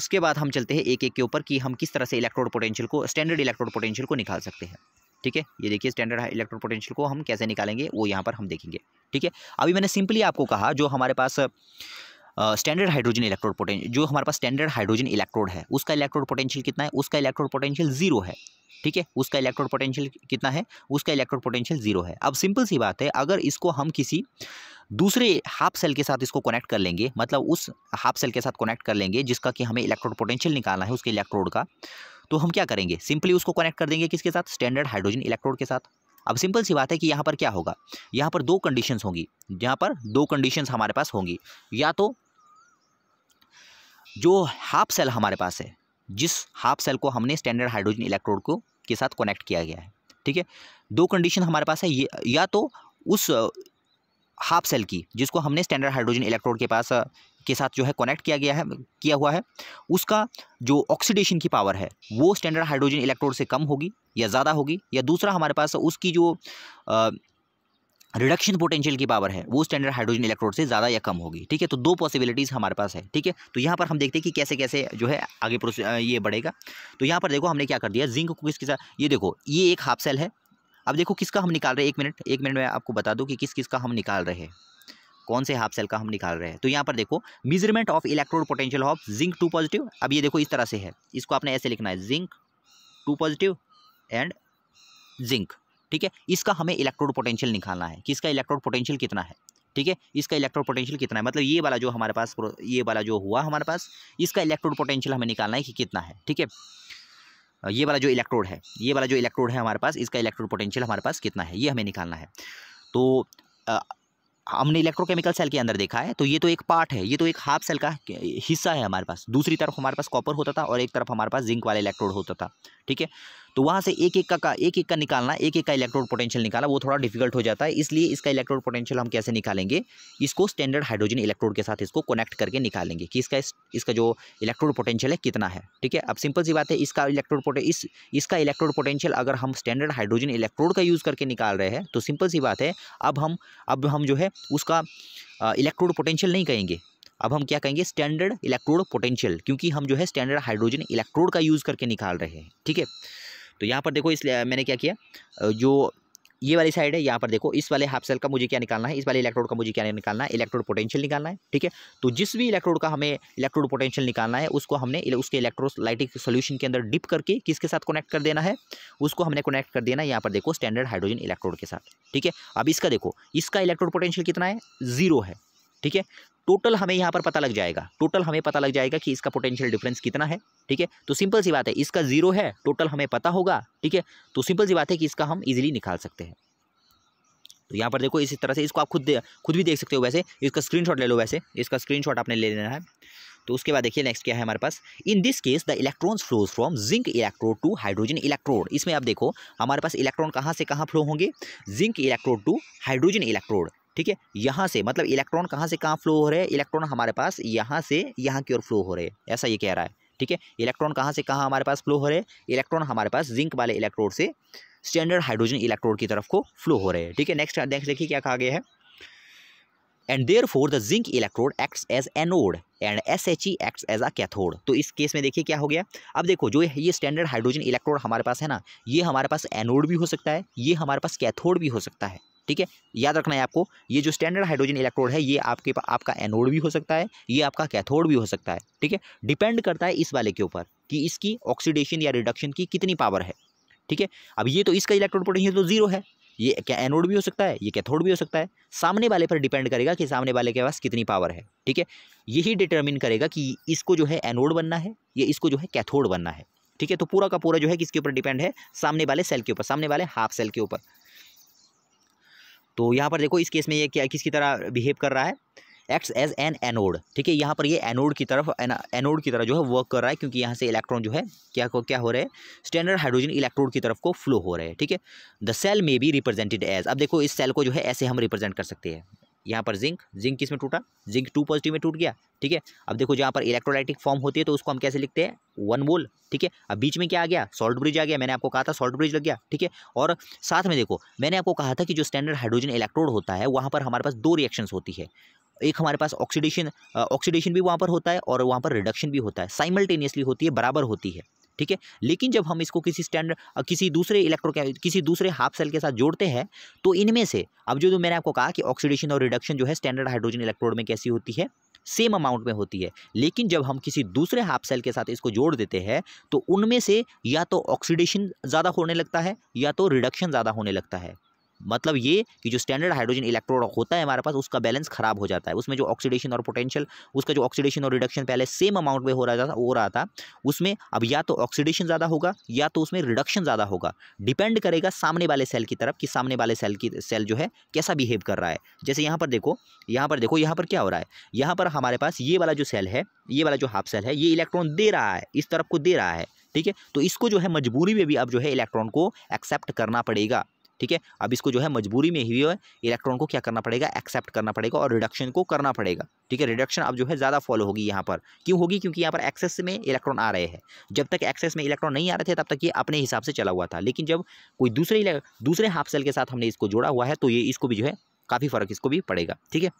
उसके बाद हम चलते हैं एक एक के ऊपर कि हम किस तरह से इलेक्ट्रोड पोटेंशियल को स्टैंडर्ड इलेक्ट्रोड पोटेंशियल को निकाल सकते हैं ठीक है ये देखिए स्टैंडर्ड इलेक्ट्रो पोटेंशियल को हम कैसे निकालेंगे वो यहाँ पर हम देखेंगे ठीक है अभी मैंने सिंपली आपको कहा जो हमारे पास स्टैंडर्ड हाइड्रोजन इलेक्ट्रोड पोटेंशियल जो हमारे पास स्टैंडर्ड हाइड्रोजन इलेक्ट्रोड है उसका इलेक्ट्रोड पोटेंशियल कितना है उसका इलेक्ट्रोड पोटेंशियल जीरो है ठीक है उसका इलेक्ट्रोड पोटेंशियल कितना है उसका इलेक्ट्रोड पोटेंशियल जीरो है अब सिंपल सी बात है अगर इसको हम किसी दूसरे हाफ सेल के साथ इसको कनेक्ट कर लेंगे मतलब उस हाफ सेल के साथ कनेक्ट कर लेंगे जिसका कि हमें इलेक्ट्रोड पोटेंशियल निकालना है उसके इलेक्ट्रोड का तो हम क्या करेंगे सिंपली उसको कनेक्ट कर देंगे किसके साथ स्टैंडर्ड हाइड्रोजन इलेक्ट्रोड के साथ अब सिंपल सी बात है कि यहाँ पर क्या होगा यहाँ पर दो कंडीशंस होंगी यहाँ पर दो कंडीशंस हमारे पास होंगी या तो जो हाफ सेल हमारे पास है जिस हाफ सेल को हमने स्टैंडर्ड हाइड्रोजन इलेक्ट्रोड को के साथ कनेक्ट किया गया है ठीक है दो कंडीशन हमारे पास है ये या तो उस हाफ सेल की जिसको हमने स्टैंडर्ड हाइड्रोजन इलेक्ट्रोड के पास के साथ जो है कनेक्ट किया गया है किया हुआ है उसका जो ऑक्सीडेशन की पावर है वो स्टैंडर्ड हाइड्रोजन इलेक्ट्रोड से कम होगी या ज़्यादा होगी या दूसरा हमारे पास उसकी जो रिडक्शन पोटेंशियल की पावर है वो स्टैंडर्ड हाइड्रोजन इलेक्ट्रोड से ज़्यादा या कम होगी ठीक है तो दो पॉसिबिलिटीज़ हमारे पास है ठीक है तो यहाँ पर हम देखते हैं कि कैसे कैसे जो है आगे ये बढ़ेगा तो यहाँ पर देखो हमने क्या कर दिया जिंक को किसके साथ ये देखो ये एक हाफ सेल है अब देखो किसका हम निकाल रहे हैं एक मिनट एक मिनट में आपको बता दूँ कि किस किस का हम निकाल रहे हैं कौन से हाफ सेल का हम निकाल रहे हैं तो यहाँ पर देखो measurement of electrode potential of zinc two positive अब ये देखो इस तरह से है इसको आपने ऐसे लिखना है zinc two positive and zinc ठीक है इसका हमें इलेक्ट्रोड पोटेंशियल निकालना है किसका इलेक्ट्रोड पोटेंशियल कितना है ठीक है इसका इलेक्ट्रोड पोटेंशियल कितना है मतलब ये वाला जो हमारे पास ये वाला जो हुआ हमारे पास इसका इलेक्ट्रोड पोटेंशियल हमें निकालना है कि कितना है ठीक है ये वाला जो इलेक्ट्रोड है ये वाला जो इलेक्ट्रोड है हमारे पास इसका इलेक्ट्रोड पोटेंशियल हमारे पास कितना है ये हमें निकालना है तो आ, हमने इलेक्ट्रोकेमिकल सेल के अंदर देखा है तो ये तो एक पार्ट है ये तो एक हाफ सेल का हिस्सा है हमारे पास दूसरी तरफ हमारे पास कॉपर होता था और एक तरफ हमारे पास जिंक वाला इलेक्ट्रोड होता था ठीक है तो वहाँ से एक एक का का एक एक का निकालना एक एक का इलेक्ट्रोड पोटेंशियल निकाला वो थोड़ा डिफिकल्ट हो जाता है इसलिए इसका इलेक्ट्रोड पोटेंशियल हम कैसे निकालेंगे इसको स्टैंडर्ड हाइड्रोजन इलेक्ट्रोड के साथ इसको कनेक्ट करके निकालेंगे कि इसका इसका जो इलेक्ट्रोड पोटेंशियल है कितना है ठीक है अब सिंपल सी बात है इसका इलेक्ट्रोड पोटे इस इसका इलेक्ट्रोड पोटेंशियल अगर हम स्टैंडर्ड हाइड्रोजन इलेक्ट्रोड का यूज़ करके निकाल रहे हैं तो सिंपल सी बात है अब हम अब हम जो है उसका इलेक्ट्रोड पोटेंशियल नहीं कहेंगे अब हम क्या कहेंगे स्टैंडर्ड इलेक्ट्रोड पोटेंशियल क्योंकि हम जो है स्टैंडर्ड हाइड्रोजन इलेक्ट्रोड का यूज़ करके निकाल रहे हैं ठीक है तो यहाँ पर देखो इस मैंने क्या किया जो ये वाली साइड है यहाँ पर देखो इस वाले हाफ सेल का मुझे क्या निकालना है इस वाले इलेक्ट्रोड का मुझे क्या निकालना है इलेक्ट्रोड पोटेंशियल निकालना है ठीक है तो जिस भी इलेक्ट्रोड का हमें इलेक्ट्रोड पोटेंशियल निकालना है उसको हमने उसके इलेक्ट्रो लाइटिक सोल्यूशन के अंदर डिप करके किसके साथ कनेक्ट कर देना है उसको हमने कनेक्ट कर देना है यहाँ पर देखो स्टैंडर्ड हाइड्रोजन इलेक्ट्रोड के साथ ठीक है अब इसका देखो इसका इलेक्ट्रोड पोटेंशियल कितना है जीरो है ठीक है टोटल हमें यहाँ पर पता लग जाएगा टोटल हमें पता लग जाएगा कि इसका पोटेंशियल डिफरेंस कितना है ठीक है तो सिंपल सी बात है इसका जीरो है टोटल हमें पता होगा ठीक है तो सिंपल सी बात है कि इसका हम इजीली निकाल सकते हैं तो यहाँ पर देखो इसी तरह से इसको आप खुद खुद भी देख सकते हो वैसे इसका स्क्रीन ले लो वैसे इसका स्क्रीन आपने ले लेना है तो उसके बाद देखिए नेक्स्ट क्या है हमारे पास in this case the electrons flows from zinc electrode to hydrogen electrode इसमें आप देखो हमारे पास इलेक्ट्रॉन कहाँ से कहाँ फ्लो होंगे zinc electrode to hydrogen electrode ठीक है यहाँ से मतलब इलेक्ट्रॉन कहाँ से कहाँ फ्लो हो रहे हैं इलेक्ट्रॉन हमारे पास यहाँ से यहाँ की ओर फ्लो हो रहे हैं ऐसा ये कह रहा है ठीक है इलेक्ट्रॉन कहाँ से कहाँ हमारे पास फ्लो हो रहे हैं इलेक्ट्रॉन हमारे पास जिंक वाले इलेक्ट्रोड से स्टैंडर्ड हाइड्रोजन इलेक्ट्रोड की तरफ को फ्लो हो रहे हैं ठीक है नेक्स्ट नेक्स्ट देखिए क्या कहा गया है and therefore the zinc electrode acts as anode and S H E acts as a cathode तो इस केस में देखिए क्या हो गया अब देखो जो ये स्टैंडर्ड हाइड्रोजन इलेक्ट्रोड हमारे पास है ना ये हमारे पास एनोड भी हो सकता है ये हमारे पास कैथोड भी हो सकता है ठीक है याद रखना है आपको ये जो स्टैंडर्ड हाइड्रोजन इलेक्ट्रोड है ये आपके आपका एनोड भी हो सकता है ये आपका कैथोड भी हो सकता है ठीक है डिपेंड करता है इस वाले के ऊपर कि इसकी ऑक्सीडेशन या रिडक्शन की कितनी पावर है ठीक है अब ये तो इसका इलेक्ट्रोड पोटेंशियल तो जीरो है ये क्या एनोड भी हो सकता है ये कैथोड भी हो सकता है सामने वाले पर डिपेंड करेगा कि सामने वाले के पास कितनी पावर है ठीक है यही डिटर्मिन करेगा कि इसको जो है एनोड बनना है या इसको जो है कैथोड बनना है ठीक है तो पूरा का पूरा जो है किसके ऊपर डिपेंड है सामने वाले सेल के ऊपर सामने वाले हाफ सेल के ऊपर तो यहाँ पर देखो इस केस में ये क्या किसकी तरह बिहेव कर रहा है एक्ट्स एज एन एनोड ठीक है यहाँ पर ये एनोड की तरफ एनोड की तरह जो है वर्क कर रहा है क्योंकि यहाँ से इलेक्ट्रॉन जो है क्या क्या हो रहे हैं स्टैंडर्ड हाइड्रोजन इलेक्ट्रोड की तरफ को फ्लो हो रहे हैं ठीक है the cell may be represented as अब देखो इस सेल को जो है ऐसे हम रिप्रेजेंट कर सकते हैं यहाँ पर जिंक जिंक किस में टूटा जिंक टू पॉजिटिव में टूट गया ठीक है अब देखो जहाँ पर इलेक्ट्रोलाइटिक फॉर्म होती है तो उसको हम कैसे लिखते हैं वन मोल ठीक है अब बीच में क्या आ गया सॉल्ट ब्रिज आ गया मैंने आपको कहा था सॉल्ट ब्रिज लग गया ठीक है और साथ में देखो मैंने आपको कहा था कि जो स्टैंडर्ड हाइड्रोजन इलेक्ट्रोड होता है वहाँ पर हमारे पास दो रिएक्शन होती है एक हमारे पास ऑक्सीडेशन ऑक्सीडेशन भी वहाँ पर होता है और वहाँ पर रिडक्शन भी होता है साइमल्टेनियसली होती है बराबर होती है ठीक है लेकिन जब हम इसको किसी स्टैंडर्ड किसी दूसरे इलेक्ट्रो किसी दूसरे हाफ सेल के साथ जोड़ते हैं तो इनमें से अब जो, जो मैंने आपको कहा कि ऑक्सीडेशन और रिडक्शन जो है स्टैंडर्ड हाइड्रोजन इलेक्ट्रोड में कैसी होती है सेम अमाउंट में होती है लेकिन जब हम किसी दूसरे हाफ सेल के साथ इसको जोड़ देते हैं तो उनमें से या तो ऑक्सीडेशन ज़्यादा होने लगता है या तो रिडक्शन ज़्यादा होने लगता है मतलब ये कि जो स्टैंडर्ड हाइड्रोजन इलेक्ट्रोड होता है हमारे पास उसका बैलेंस खराब हो जाता है उसमें जो ऑक्सीडेशन और पोटेंशियल उसका जो ऑक्सीडेशन और रिडक्शन पहले सेम अमाउंट में हो रहा था हो रहा था उसमें अब या तो ऑक्सीडेशन ज़्यादा होगा या तो उसमें रिडक्शन ज़्यादा होगा डिपेंड करेगा सामने वाले सेल की तरफ कि सामने वाले सेल की सेल जो है कैसा बिहेव कर रहा है जैसे यहाँ पर देखो यहाँ पर देखो यहाँ पर क्या हो रहा है यहाँ पर हमारे पास ये वाला जो सेल है ये वाला जो हाफ सेल है ये इलेक्ट्रॉन दे रहा है इस तरफ को दे रहा है ठीक है तो इसको जो है मजबूरी में भी अब जो है इलेक्ट्रॉन को एक्सेप्ट करना पड़ेगा ठीक है अब इसको जो है मजबूरी में ही है इलेक्ट्रॉन को क्या करना पड़ेगा एक्सेप्ट करना पड़ेगा और रिडक्शन को करना पड़ेगा ठीक है रिडक्शन अब जो है ज़्यादा फॉलो होगी यहाँ पर क्यों होगी क्योंकि यहाँ पर एक्सेस में इलेक्ट्रॉन आ रहे हैं जब तक एक्सेस में इलेक्ट्रॉन नहीं आ रहे थे तब तक ये अपने हिसाब से चला हुआ था लेकिन जब कोई दूसरे दूसरे हाफ सेल के साथ हमने इसको जोड़ा हुआ है तो ये इसको भी जो है काफ़ी फ़र्क इसको भी पड़ेगा ठीक है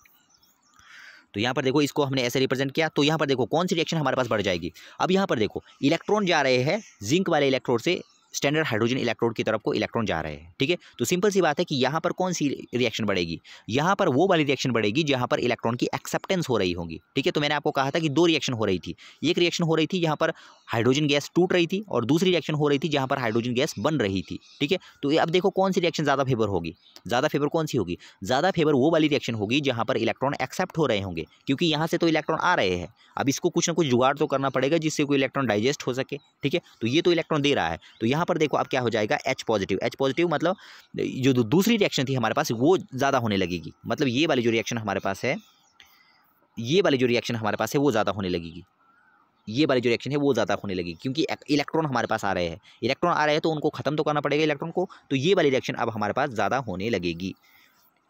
तो यहाँ पर देखो इसको हमने ऐसे रिप्रेजेंट किया तो यहाँ पर देखो कौन सी रिएक्शन हमारे पास बढ़ जाएगी अब यहाँ पर देखो इलेक्ट्रॉन जा रहे हैं जिंक वाले इलेक्ट्रोड से स्टैंडर्ड हाइड्रोजन इलेक्ट्रोड की तरफ को इलेक्ट्रॉन जा रहे हैं ठीक है तो सिंपल सी बात है कि यहाँ पर कौन सी रिएक्शन बढ़ेगी यहाँ पर वो वाली रिएक्शन बढ़ेगी जहाँ पर इलेक्ट्रॉन की एक्सेप्टेंस हो रही होगी ठीक है तो मैंने आपको कहा था कि दो रिएक्शन हो रही थी एक रिएक्शन हो रही थी यहाँ पर हाइड्रोजन गैस टूट रही थी और दूसरी रिएक्शन हो रही थी जहाँ पर हाइड्रोजन गैस बन रही थी ठीक है तो अब देखो कौन सी रिएक्शन ज़्यादा फेवर होगी ज़्यादा फेवर कौन सी होगी ज़्यादा फेवर वो वाली रिएक्शन होगी जहाँ पर इलेक्ट्रॉन एक्सेप्ट हो रहे होंगे क्योंकि यहाँ से तो इलेक्ट्रॉन आ रहे हैं अब इसको कुछ ना कुछ जुगाड़ तो करना पड़ेगा जिससे कोई इलेक्ट्रॉन डाइजेस्ट हो सके ठीक है तो ये तो इलेक्ट्रॉन दे रहा है तो यहाँ यहाँ पर देखो अब क्या हो जाएगा एच पॉजिटिव एच पॉजिटिव मतलब जो दूसरी रिएक्शन थी हमारे पास वो ज़्यादा होने लगेगी मतलब ये वाली जो रिएक्शन हमारे पास है ये वाली जो रिएक्शन हमारे पास है वो ज़्यादा होने लगेगी ये वाली जो रिएक्शन है वो ज़्यादा होने लगेगी क्योंकि इलेक्ट्रॉन हमारे पास आ रहे हैं इलेक्ट्रॉन आ रहे हैं तो उनको ख़त्म तो करना पड़ेगा इलेक्ट्रॉन को तो ये वाली रिएक्शन अब हमारे पास ज़्यादा होने लगेगी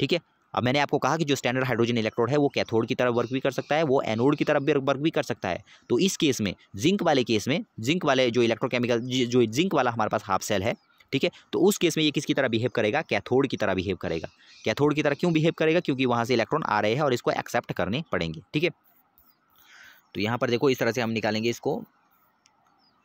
ठीक है अब मैंने आपको कहा कि जो स्टैंडर्ड हाइड्रोजन इलेक्ट्रोड है वो कैथोड की तरफ वर्क भी कर सकता है वो एनोड की तरफ भी वर्क भी कर सकता है तो इस केस में जिंक वाले केस में जिंक वाले जो इलेक्ट्रोकेमिकल जो जिंक वाला हमारे पास हाफ सेल है ठीक है तो उस केस में ये किसकी तरह बिहेव करेगा कैथोड की तरह बिहेव करेगा कैथोड की तरह क्यों बिहेव करेगा क्योंकि वहाँ से इलेक्ट्रॉन आ रहे हैं और इसको एक्सेप्ट करने पड़ेंगे ठीक है तो यहाँ पर देखो इस तरह से हम निकालेंगे इसको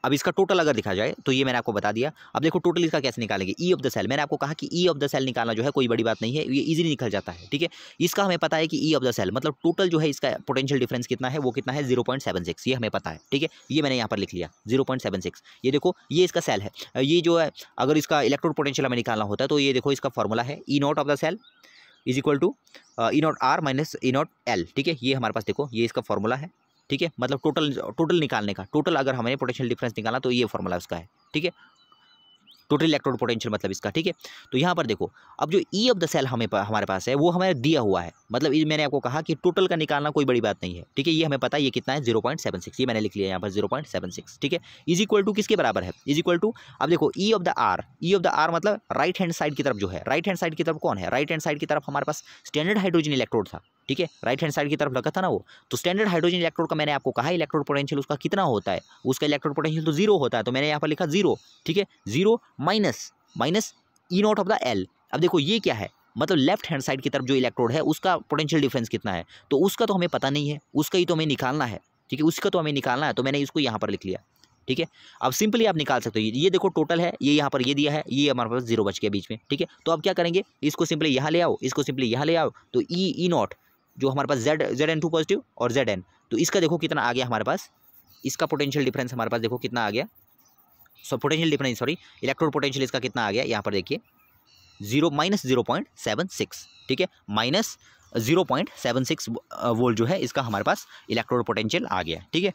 अब इसका टोटल अगर दिखा जाए तो ये मैंने आपको बता दिया अब देखो टोटल इसका कैसे निकालेंगे ई ऑफ द सेल मैंने आपको कहा कि ई ऑफ द सेल निकालना जो है कोई बड़ी बात नहीं है ये इजीली निकल जाता है ठीक है इसका हमें पता है कि ई ऑफ द सेल मतलब टोटल जो है इसका पोटेंशियल डिफरेंस कितना है वो कितना है जीरो पॉइंट सेवन सिक्स ये हमें पता है ठीक है ये मैंने यहाँ पर लिख लिया जीरो पॉइंट सेवन सिक्स ये देखो ये इसका सेल है ये जो है अगर इसका इलेक्ट्रोड पोटेंशियल हमें निकालना होता है तो ये देखो इसका फॉर्मूला है E naught of the cell is equal to E naught R minus E naught L ठीक है ये हमारे पास देखो ये इसका फॉर्मूला है ठीक है मतलब टोटल टोटल निकालने का टोटल अगर हमें पोटेंशियल डिफरेंस निकाला तो ये फॉर्मूला उसका है ठीक है टोटल इलेक्ट्रोड पोटेंशियल मतलब इसका ठीक है तो यहाँ पर देखो अब जो ई ऑफ द सेल हमें हमारे पास है वो हमें दिया हुआ है मतलब ये मैंने आपको कहा कि टोटल का निकालना कोई बड़ी बात नहीं है ठीक है ये हमें पता है ये कितना है जीरो पॉइंट सेवन सिक्स ये मैंने लिख लिया यहाँ पर जीरो पॉइंट सेवन सिक्स ठीक है इज इक्वल टू किसके बराबर है इज इक्वल टू अब देखो E of the R E of the R मतलब राइट हैंड साइड की तरफ जो है राइट हैंड साइड की तरफ कौन है राइट हैंड साइड की तरफ हमारे पास स्टैंडर्ड हाइड्रोजन इलेक्ट्रोड था ठीक है राइट हैंड साइड की तरफ लगा था ना वो तो स्टैंडर्ड हाइड्रोजन इलेक्ट्रोड का मैंने आपको कहा इलेक्ट्रोड पोटेंशियल उसका कितना होता है उसका इलेक्ट्रोड पोटेंशियल तो जीरो होता है तो मैंने यहाँ पर लिखा जीरो ठीक है zero minus minus E naught of the L अब देखो ये क्या है मतलब लेफ्ट हैंड साइड की तरफ जो इलेक्ट्रोड है उसका पोटेंशियल डिफरेंस कितना है तो उसका तो हमें पता नहीं है उसका ही तो हमें निकालना है ठीक है उसका तो हमें निकालना है तो मैंने इसको यहाँ पर लिख लिया ठीक है अब सिंपली आप निकाल सकते हो ये देखो टोटल है ये यहाँ पर ये दिया है ये हमारे पास जीरो बच गया बीच में ठीक है तो अब क्या करेंगे इसको सिंपली यहाँ ले आओ इसको सिंपली यहाँ ले आओ तो ई ई नॉट जो हमारे पास Z Z N two positive और जेड एन तो इसका देखो कितना आ गया हमारे पास इसका पोटेंशियल डिफरेंस हमारे पास देखो कितना आ गया so potential difference sorry electrode potential इसका कितना आ गया यहाँ पर देखिए zero minus zero point seven six ठीक है minus zero point seven six volt जो है इसका हमारे पास इलेक्ट्रोड पोटेंशियल आ गया ठीक है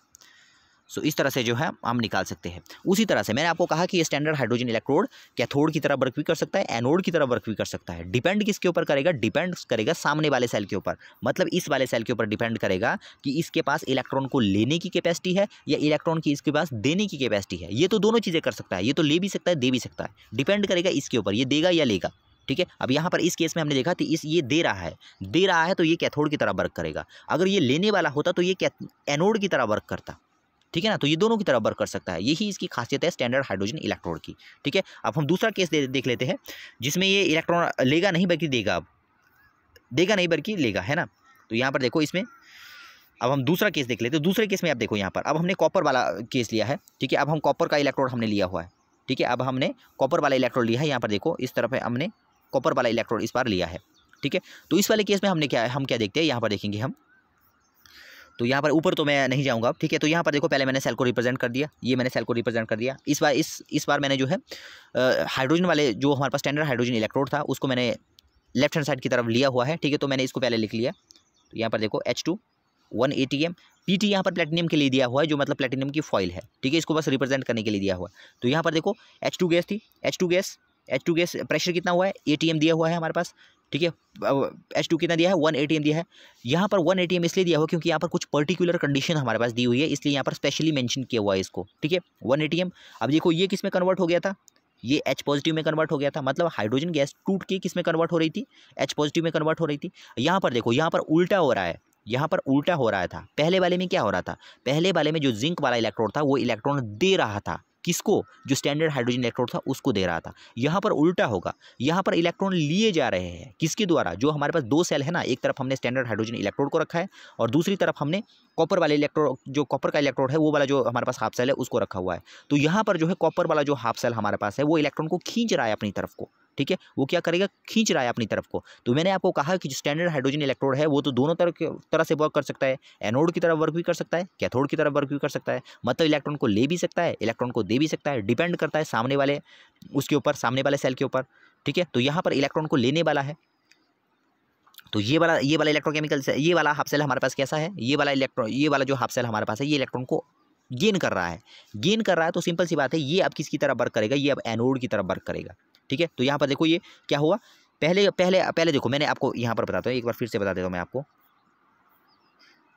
सो इस तरह से जो है हम निकाल सकते हैं उसी तरह से मैंने आपको कहा कि ये स्टैंडर्ड हाइड्रोजन इलेक्ट्रोड कैथोड की तरह वर्क भी कर सकता है एनोड की तरह वर्क भी कर सकता है डिपेंड किसके ऊपर करेगा डिपेंड करेगा सामने वाले सेल के ऊपर मतलब इस वाले सेल के ऊपर डिपेंड करेगा कि इसके पास इलेक्ट्रॉन को लेने की कैपेसिटी है या इलेक्ट्रॉन की इसके पास देने की कैपेसिटी है ये तो दोनों चीज़ें कर सकता है ये तो ले भी सकता है दे भी सकता है डिपेंड करेगा इसके ऊपर ये देगा या लेगा ठीक है अब यहाँ पर इस केस में हमने देखा कि इस ये दे रहा है दे रहा है तो ये कैथोड की तरह वर्क करेगा अगर ये लेने वाला होता तो ये एनोड की तरह वर्क करता ठीक है ना तो ये दोनों की तरफ वर्क कर सकता है यही इसकी खासियत है स्टैंडर्ड हाइड्रोजन इलेक्ट्रोड की ठीक है अब हम दूसरा केस दे, देख लेते हैं जिसमें ये इलेक्ट्रॉन लेगा नहीं बल्कि देगा अब देगा नहीं बल्कि लेगा है ना तो यहाँ पर देखो इसमें अब हम दूसरा केस देख लेते हैं दूसरे केस में आप देखो यहाँ पर अब हमने कॉपर वाला केस लिया है ठीक है अब हम कॉपर का इलेक्ट्रोड हमने लिया हुआ है ठीक है अब हमने कॉपर वाला इलेक्ट्रोड लिया है यहाँ पर देखो इस तरफ है हमने कॉपर वाला इलेक्ट्रोड इस बार लिया है ठीक है तो इस वाले केस में हमने क्या हम क्या देखते हैं यहाँ पर देखेंगे हम तो यहाँ पर ऊपर तो मैं नहीं जाऊँगा ठीक है तो यहाँ पर देखो पहले मैंने सेल को रिप्रेजेंट कर दिया ये मैंने सेल को रिप्रेजेंट कर दिया इस बार इस इस बार मैंने जो है हाइड्रोजन वाले जो हमारे पास स्टैंडर्ड हाइड्रोजन इलेक्ट्रोड था उसको मैंने लेफ्ट हैंड साइड की तरफ लिया हुआ है ठीक है तो मैंने इसको पहले लिख लिया तो यहाँ पर देखो H two one A T M P T यहाँ पर प्लेटिनियम के लिए दिया हुआ है जो मतलब प्लेटिनियम की फॉइल है ठीक है इसको बस रिप्रेजेंट करने के लिए दिया हुआ है तो यहाँ पर देखो एच टू गैस थी H two gas H two gas pressure कितना हुआ है ए टी एम दिया हुआ है हमारे पास ठीक है एच टू कितना दिया है वन ए दिया है यहाँ पर वन ए इसलिए दिया हुआ क्योंकि यहाँ पर कुछ पर्टिकुलर कंडीशन हमारे पास दी हुई है इसलिए यहाँ पर स्पेशली मैंशन किया हुआ है इसको ठीक है वन ए अब देखो ये किस में कन्वर्ट हो गया था ये एच पॉजिटिव में कन्वर्ट हो गया था मतलब हाइड्रोजन गैस टूट के किस में कन्वर्ट हो रही थी एच पॉजिटिव में कन्वर्ट हो रही थी यहाँ पर देखो यहाँ पर उल्टा हो रहा है यहाँ पर उल्टा हो रहा था पहले वाले में क्या हो रहा था पहले वाले में जो जिंक वाला इलेक्ट्रॉन था वो इलेक्ट्रॉन दे रहा था किसको जो स्टैंडर्ड हाइड्रोजन इलेक्ट्रोड था उसको दे रहा था यहाँ पर उल्टा होगा यहाँ पर इलेक्ट्रॉन लिए जा रहे हैं किसके द्वारा जो हमारे पास दो सेल है ना एक तरफ हमने स्टैंडर्ड हाइड्रोजन इलेक्ट्रोड को रखा है और दूसरी तरफ हमने कॉपर वाले इलेक्ट्रोड जो कॉपर का इलेक्ट्रोड है वो वाला जो हमारे पास हाफ सेल है उसको रखा हुआ है तो यहाँ पर जो है कॉपर वाला जो हाफ सेल हमारे पास है वो इलेक्ट्रॉन को खींच रहा है अपनी तरफ को ठीक है वो क्या करेगा खींच रहा है अपनी तरफ को तो मैंने आपको कहा कि जो स्टैंडर्ड हाइड्रोजन इलेक्ट्रोड है वो तो दोनों तरह तरह से वर्क कर सकता है एनोड की तरफ वर्क भी कर सकता है कैथोड की तरफ वर्क भी कर सकता है मतलब इलेक्ट्रॉन को ले भी सकता है इलेक्ट्रॉन को दे भी सकता है डिपेंड करता है सामने वाले उसके ऊपर सामने वाले सेल के ऊपर ठीक है तो यहाँ पर इलेक्ट्रॉन को लेने वाला है तो ये वाला ये वाला इलेक्ट्रोकेमिकल ये वाला हाफ सेल हमारे पास कैसा है ये वाला इलेक्ट्रॉन ये वाला जो हाफ सेल हमारे पास है ये इलेक्ट्रॉन को गेन कर रहा है गेन कर रहा है तो सिंपल सी बात है ये अब किसकी तरफ वर्क करेगा ये अब एनोड की तरफ वर्क करेगा ठीक है तो यहाँ पर देखो ये क्या हुआ पहले पहले पहले देखो मैंने आपको यहाँ पर बताता हूँ एक बार फिर से बता देता हूँ मैं आपको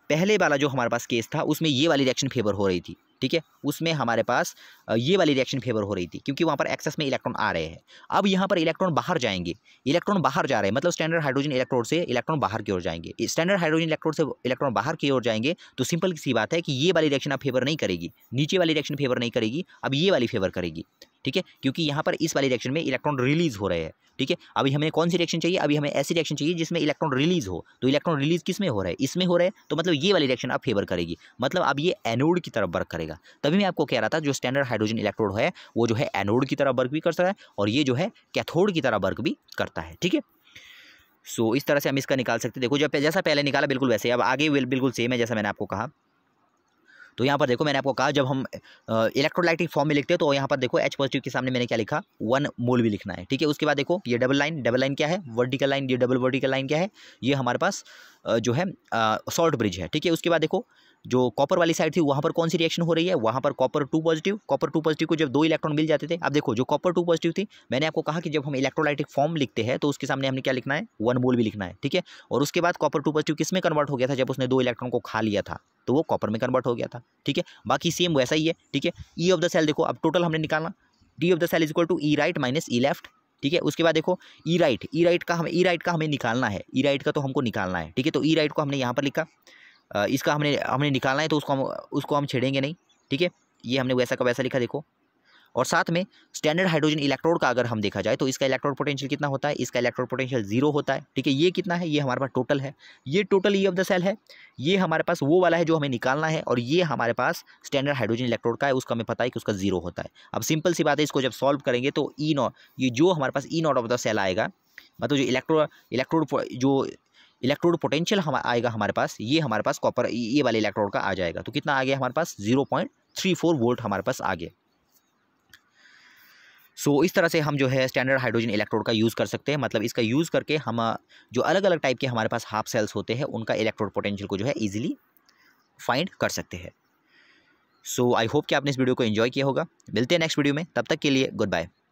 पहले वाला जो हमारे पास केस था उसमें ये वाली रिएक्शन फेवर हो रही थी ठीक है उसमें हमारे पास ये वाली रिएक्शन फेवर हो रही थी क्योंकि वहाँ पर एक्सेस में इलेक्ट्रॉन आ रहे हैं अब यहाँ पर इलेक्ट्रॉन बाहर जाएंगे इलेक्ट्रॉन बाहर जा रहे हैं मतलब स्टैंडर्ड हाइड्रोजन इलेक्ट्रोड से इलेक्ट्रॉन बाहर की ओर जाएंगे स्टैंडर्ड हाइड्रोजन इलेक्ट्रोड से इलेक्ट्रॉन बाहर की ओर जाएंगे तो सिंपल सी बात है कि ये वाली रिएक्शन अब फेवर नहीं करेगी नीचे वाली रिएक्शन फेवर नहीं करेगी अब ये वाली फेवर करेगी ठीक है क्योंकि यहाँ पर इस वाले रिएक्शन में इलेक्ट्रॉन रिलीज हो रहे हैं ठीक है अभी हमें कौन सी रिएक्शन चाहिए अभी हमें ऐसी रिएक्शन चाहिए जिसमें इलेक्ट्रॉन रिलीज हो तो इलेक्ट्रॉन रिलीज किस में हो रहा है इसमें हो रहा है तो मतलब ये वाली रिएक्शन आप फेवर करेगी मतलब अब ये एनोड की तरफ वर्क करेगा तभी मैं आपको कह रहा था जो स्टैंडर्ड हाइड्रोजन इलेक्ट्रोड है वो जो है एनोड की तरफ वर्क भी करता है और ये जो है कैथोड की तरह वर्क भी करता है ठीक है सो इस तरह से हम इसका निकाल सकते देखो जब जैसा पहले निकाला बिल्कुल वैसे अब आगे बिल्कुल सेम है जैसा मैंने आपको कहा तो यहाँ पर देखो मैंने आपको कहा जब हम इलेक्ट्रोलाइटिक फॉर्म में लिखते हैं तो यहाँ पर देखो एच पॉजिटिव के सामने मैंने क्या लिखा वन मोल भी लिखना है ठीक है उसके बाद देखो ये डबल लाइन डबल लाइन क्या है वर्टिकल लाइन ये डबल वर्टिकल लाइन क्या है ये हमारे पास जो है सॉल्ट ब्रिज है ठीक है उसके बाद देखो जो कॉपर वाली साइड थी वहाँ पर कौन सी रिएक्शन हो रही है वहाँ पर copper two positive copper two positive को जब दो इलेक्ट्रॉन मिल जाते थे अब देखो जो कॉपर टू पॉजिटिव थी मैंने आपको कहा कि जब हम इलेक्ट्रोलाइटिक फॉर्म लिखते हैं तो उसके सामने हमने क्या लिखना है वन मोल भी लिखना है ठीक है और उसके बाद कॉपर टू पॉजिटिव किस में कन्वर्ट हो गया था जब उसने दो इलेक्ट्रॉन को खा लिया था तो वो कॉपर में कन्वर्ट हो गया था ठीक है बाकी सेम वैसा ही है ठीक है ई ऑफ द सेल देखो अब टोटल हमने निकालना D of the cell is equal to E right minus E left ठीक है उसके बाद देखो ई राइट ई राइट का हमें ई e राइट का हमें निकालना है ई e राइट का तो हमको निकालना है ठीक है तो ई e राइट को हमने यहाँ पर लिखा इसका हमने हमने निकालना है तो उसको हम उसको हम छेड़ेंगे नहीं ठीक है ये हमने वैसा का वैसा लिखा देखो और साथ में स्टैंडर्ड हाइड्रोजन इलेक्ट्रोड का अगर हम देखा जाए तो इसका इलेक्ट्रोड पोटेंशियल कितना होता है इसका इलेक्ट्रोड पोटेंशियल जीरो होता है ठीक है ये कितना है ये हमारे पास टोटल है ये total E of the cell है ये हमारे पास वो वाला है जो हमें निकालना है और ये हमारे पास स्टैंडर्ड हाइड्रोजन इलेक्ट्रोड का है उसका हमें पता है कि उसका जीरो होता है अब सिंपल सी बात है इसको जब सॉल्व करेंगे तो ई e नॉट ये जो हमारे पास E naught of the cell आएगा मतलब जो इलेक्ट्रो इलेक्ट्रोड जो इलेक्ट्रोड पोटेंशियल हम आएगा हमारे पास ये हमारे पास कॉपर ये वाले इलेक्ट्रोड का आ जाएगा तो कितना आ गया हमारे पास zero point three four volt हमारे पास आ गया सो so, इस तरह से हम जो है स्टैंडर्ड हाइड्रोजन इलेक्ट्रोड का यूज़ कर सकते हैं मतलब इसका यूज़ करके हम जो अलग अलग टाइप के हमारे पास हाफ सेल्स होते हैं उनका इलेक्ट्रोड पोटेंशियल को जो है ईजिली फाइंड कर सकते हैं सो आई होप कि आपने इस वीडियो को एंजॉय किया होगा मिलते हैं नेक्स्ट वीडियो में तब तक के लिए गुड बाय